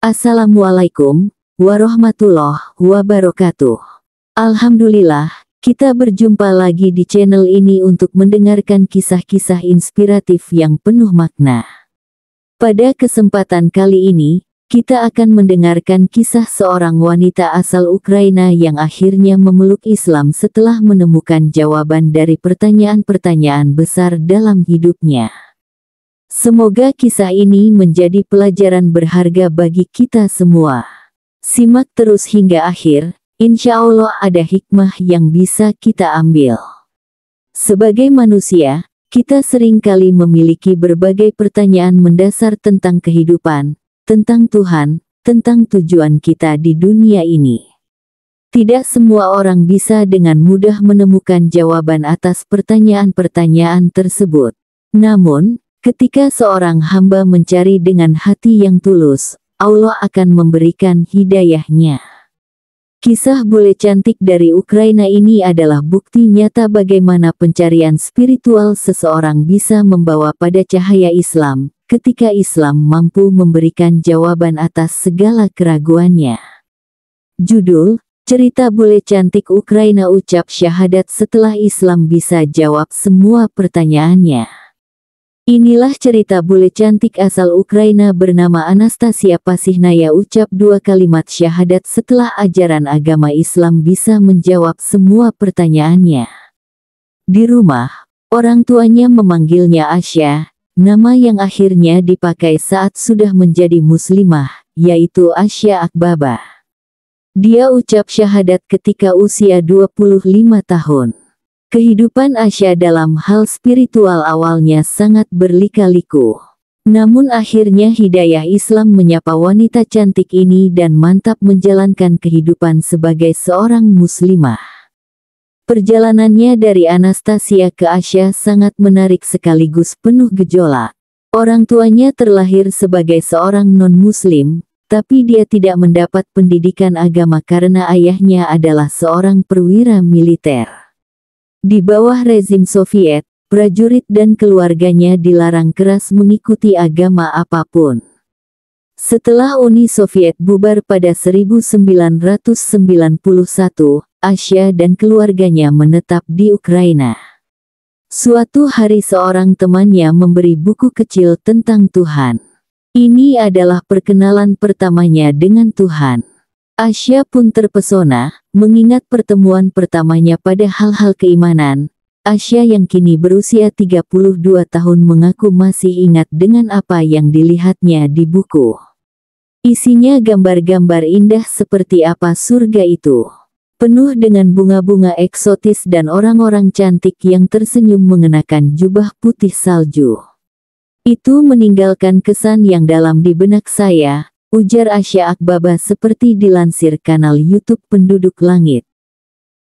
Assalamualaikum warahmatullahi wabarakatuh. Alhamdulillah, kita berjumpa lagi di channel ini untuk mendengarkan kisah-kisah inspiratif yang penuh makna. Pada kesempatan kali ini, kita akan mendengarkan kisah seorang wanita asal Ukraina yang akhirnya memeluk Islam setelah menemukan jawaban dari pertanyaan-pertanyaan besar dalam hidupnya. Semoga kisah ini menjadi pelajaran berharga bagi kita semua. Simak terus hingga akhir, insya Allah ada hikmah yang bisa kita ambil. Sebagai manusia, kita seringkali memiliki berbagai pertanyaan mendasar tentang kehidupan, tentang Tuhan, tentang tujuan kita di dunia ini. Tidak semua orang bisa dengan mudah menemukan jawaban atas pertanyaan-pertanyaan tersebut. Namun, Ketika seorang hamba mencari dengan hati yang tulus, Allah akan memberikan hidayahnya. Kisah bule cantik dari Ukraina ini adalah bukti nyata bagaimana pencarian spiritual seseorang bisa membawa pada cahaya Islam, ketika Islam mampu memberikan jawaban atas segala keraguannya. Judul, Cerita Bule Cantik Ukraina Ucap Syahadat Setelah Islam Bisa Jawab Semua Pertanyaannya Inilah cerita bule cantik asal Ukraina bernama Anastasia Pasihnaya ucap dua kalimat syahadat setelah ajaran agama Islam bisa menjawab semua pertanyaannya. Di rumah, orang tuanya memanggilnya Asya, nama yang akhirnya dipakai saat sudah menjadi muslimah, yaitu Asya Akbaba. Dia ucap syahadat ketika usia 25 tahun. Kehidupan Asia dalam hal spiritual awalnya sangat berlika-liku. Namun akhirnya hidayah Islam menyapa wanita cantik ini dan mantap menjalankan kehidupan sebagai seorang muslimah. Perjalanannya dari Anastasia ke Asia sangat menarik sekaligus penuh gejolak. Orang tuanya terlahir sebagai seorang non-muslim, tapi dia tidak mendapat pendidikan agama karena ayahnya adalah seorang perwira militer. Di bawah rezim Soviet, prajurit dan keluarganya dilarang keras mengikuti agama apapun. Setelah Uni Soviet bubar pada 1991, Asia dan keluarganya menetap di Ukraina. Suatu hari seorang temannya memberi buku kecil tentang Tuhan. Ini adalah perkenalan pertamanya dengan Tuhan. Asia pun terpesona, mengingat pertemuan pertamanya pada hal-hal keimanan. Asia yang kini berusia 32 tahun mengaku masih ingat dengan apa yang dilihatnya di buku. Isinya gambar-gambar indah seperti apa surga itu. Penuh dengan bunga-bunga eksotis dan orang-orang cantik yang tersenyum mengenakan jubah putih salju. Itu meninggalkan kesan yang dalam di benak saya, Ujar Asya Akbaba seperti dilansir kanal YouTube Penduduk Langit.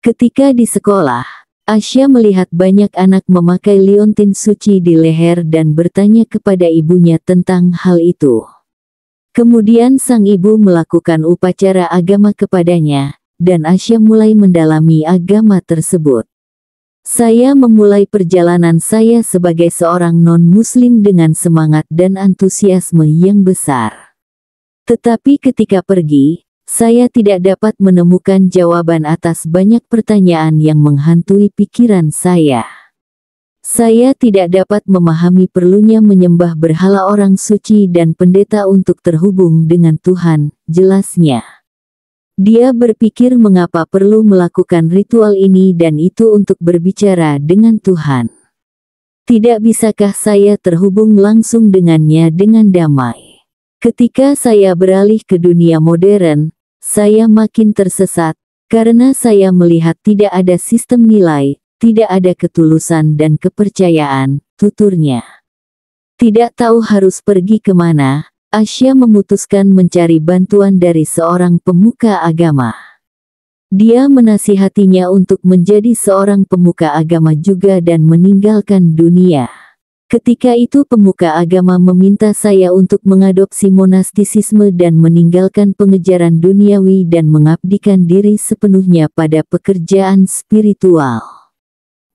Ketika di sekolah, Asya melihat banyak anak memakai liontin suci di leher dan bertanya kepada ibunya tentang hal itu. Kemudian sang ibu melakukan upacara agama kepadanya, dan Asya mulai mendalami agama tersebut. Saya memulai perjalanan saya sebagai seorang non-muslim dengan semangat dan antusiasme yang besar. Tetapi ketika pergi, saya tidak dapat menemukan jawaban atas banyak pertanyaan yang menghantui pikiran saya. Saya tidak dapat memahami perlunya menyembah berhala orang suci dan pendeta untuk terhubung dengan Tuhan, jelasnya. Dia berpikir mengapa perlu melakukan ritual ini dan itu untuk berbicara dengan Tuhan. Tidak bisakah saya terhubung langsung dengannya dengan damai? Ketika saya beralih ke dunia modern, saya makin tersesat, karena saya melihat tidak ada sistem nilai, tidak ada ketulusan dan kepercayaan, tuturnya. Tidak tahu harus pergi kemana, Asia memutuskan mencari bantuan dari seorang pemuka agama. Dia menasihatinya untuk menjadi seorang pemuka agama juga dan meninggalkan dunia. Ketika itu pemuka agama meminta saya untuk mengadopsi monastisisme dan meninggalkan pengejaran duniawi dan mengabdikan diri sepenuhnya pada pekerjaan spiritual.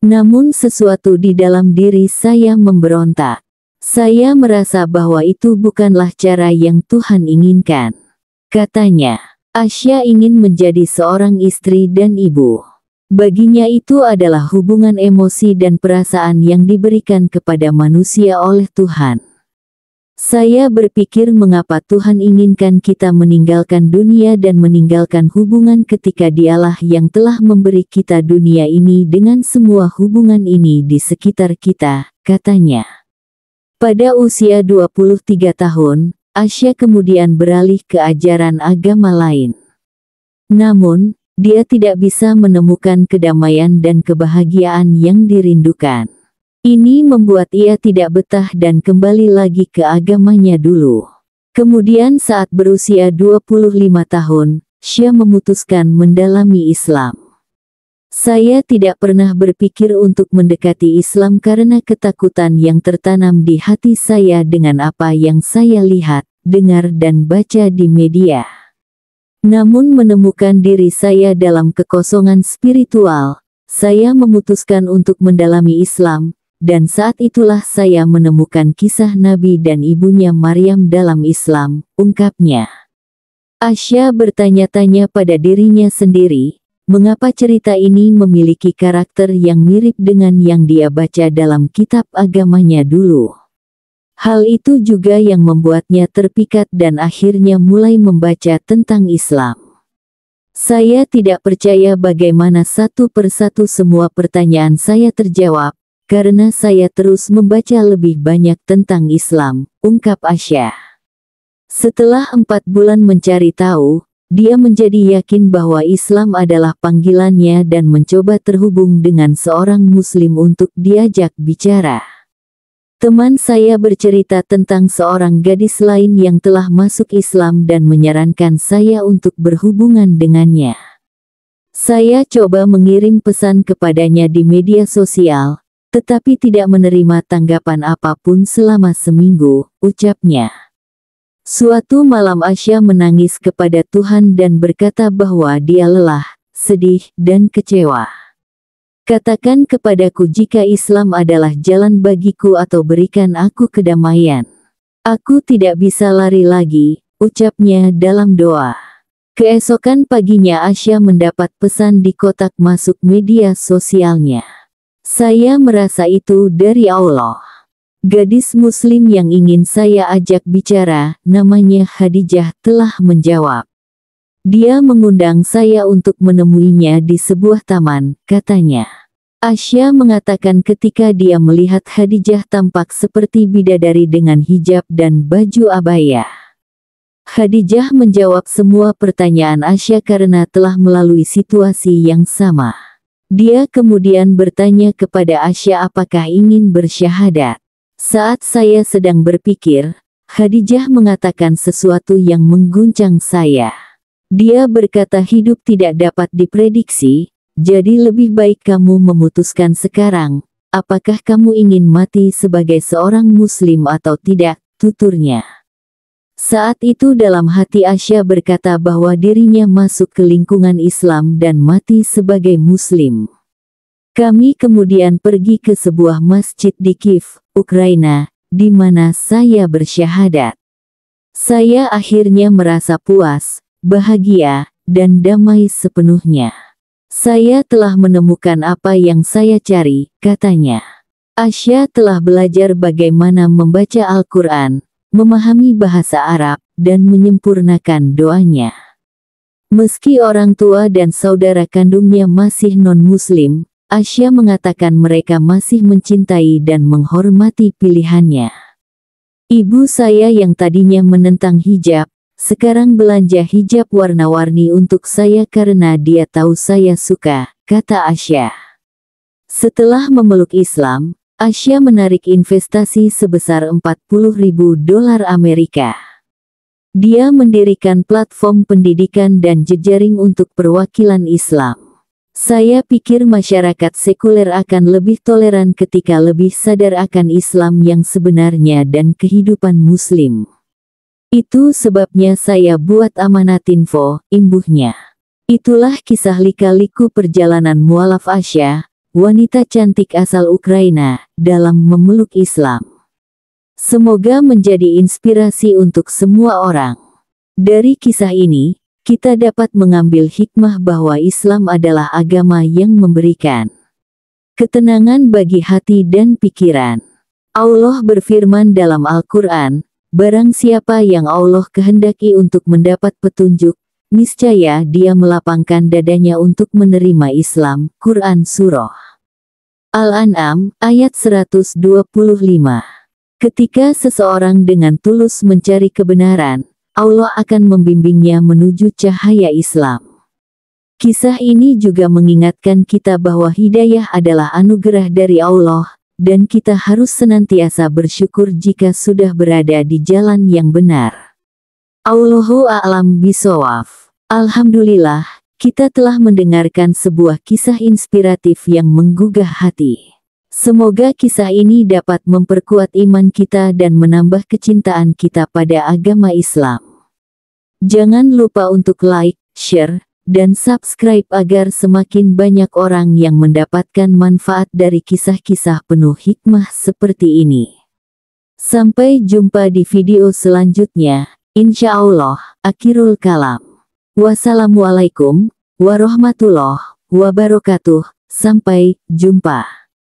Namun sesuatu di dalam diri saya memberontak. Saya merasa bahwa itu bukanlah cara yang Tuhan inginkan. Katanya, Asia ingin menjadi seorang istri dan ibu. Baginya itu adalah hubungan emosi dan perasaan yang diberikan kepada manusia oleh Tuhan. Saya berpikir mengapa Tuhan inginkan kita meninggalkan dunia dan meninggalkan hubungan ketika dialah yang telah memberi kita dunia ini dengan semua hubungan ini di sekitar kita, katanya. Pada usia 23 tahun, Asia kemudian beralih ke ajaran agama lain. Namun, dia tidak bisa menemukan kedamaian dan kebahagiaan yang dirindukan. Ini membuat ia tidak betah dan kembali lagi ke agamanya dulu. Kemudian saat berusia 25 tahun, Syah memutuskan mendalami Islam. Saya tidak pernah berpikir untuk mendekati Islam karena ketakutan yang tertanam di hati saya dengan apa yang saya lihat, dengar dan baca di media. Namun menemukan diri saya dalam kekosongan spiritual, saya memutuskan untuk mendalami Islam, dan saat itulah saya menemukan kisah Nabi dan ibunya Maryam dalam Islam, ungkapnya. Asya bertanya-tanya pada dirinya sendiri, mengapa cerita ini memiliki karakter yang mirip dengan yang dia baca dalam kitab agamanya dulu. Hal itu juga yang membuatnya terpikat dan akhirnya mulai membaca tentang Islam. Saya tidak percaya bagaimana satu persatu semua pertanyaan saya terjawab, karena saya terus membaca lebih banyak tentang Islam, ungkap Asya. Setelah empat bulan mencari tahu, dia menjadi yakin bahwa Islam adalah panggilannya dan mencoba terhubung dengan seorang Muslim untuk diajak bicara. Teman saya bercerita tentang seorang gadis lain yang telah masuk Islam dan menyarankan saya untuk berhubungan dengannya. Saya coba mengirim pesan kepadanya di media sosial, tetapi tidak menerima tanggapan apapun selama seminggu, ucapnya. Suatu malam Asya menangis kepada Tuhan dan berkata bahwa dia lelah, sedih, dan kecewa. Katakan kepadaku jika Islam adalah jalan bagiku atau berikan aku kedamaian. Aku tidak bisa lari lagi, ucapnya dalam doa. Keesokan paginya Asya mendapat pesan di kotak masuk media sosialnya. Saya merasa itu dari Allah. Gadis muslim yang ingin saya ajak bicara, namanya Khadijah telah menjawab. Dia mengundang saya untuk menemuinya di sebuah taman, katanya. Asya mengatakan ketika dia melihat Khadijah tampak seperti bidadari dengan hijab dan baju abaya. Khadijah menjawab semua pertanyaan Asya karena telah melalui situasi yang sama. Dia kemudian bertanya kepada Asya apakah ingin bersyahadat. Saat saya sedang berpikir, Khadijah mengatakan sesuatu yang mengguncang saya. Dia berkata hidup tidak dapat diprediksi, jadi lebih baik kamu memutuskan sekarang, apakah kamu ingin mati sebagai seorang muslim atau tidak, tuturnya. Saat itu dalam hati Asia berkata bahwa dirinya masuk ke lingkungan Islam dan mati sebagai muslim. Kami kemudian pergi ke sebuah masjid di Kiev, Ukraina, di mana saya bersyahadat. Saya akhirnya merasa puas, bahagia, dan damai sepenuhnya. Saya telah menemukan apa yang saya cari, katanya. Asya telah belajar bagaimana membaca Al-Quran, memahami bahasa Arab, dan menyempurnakan doanya. Meski orang tua dan saudara kandungnya masih non-muslim, Asya mengatakan mereka masih mencintai dan menghormati pilihannya. Ibu saya yang tadinya menentang hijab, sekarang belanja hijab warna-warni untuk saya karena dia tahu saya suka, kata Asya. Setelah memeluk Islam, Asya menarik investasi sebesar 40 ribu dolar Amerika. Dia mendirikan platform pendidikan dan jejaring untuk perwakilan Islam. Saya pikir masyarakat sekuler akan lebih toleran ketika lebih sadar akan Islam yang sebenarnya dan kehidupan Muslim. Itu sebabnya saya buat amanat info, imbuhnya. Itulah kisah lika-liku perjalanan mualaf Asia, wanita cantik asal Ukraina, dalam memeluk Islam. Semoga menjadi inspirasi untuk semua orang. Dari kisah ini, kita dapat mengambil hikmah bahwa Islam adalah agama yang memberikan ketenangan bagi hati dan pikiran. Allah berfirman dalam Al-Quran, Barang siapa yang Allah kehendaki untuk mendapat petunjuk, niscaya dia melapangkan dadanya untuk menerima Islam. Quran Surah Al-An'am, ayat 125 Ketika seseorang dengan tulus mencari kebenaran, Allah akan membimbingnya menuju cahaya Islam. Kisah ini juga mengingatkan kita bahwa hidayah adalah anugerah dari Allah, dan kita harus senantiasa bersyukur jika sudah berada di jalan yang benar. Allahu a'lam bisawaf. Alhamdulillah, kita telah mendengarkan sebuah kisah inspiratif yang menggugah hati. Semoga kisah ini dapat memperkuat iman kita dan menambah kecintaan kita pada agama Islam. Jangan lupa untuk like, share, dan subscribe agar semakin banyak orang yang mendapatkan manfaat dari kisah-kisah penuh hikmah seperti ini. Sampai jumpa di video selanjutnya, insya Allah, akhirul kalam. Wassalamualaikum warahmatullahi wabarakatuh, sampai jumpa.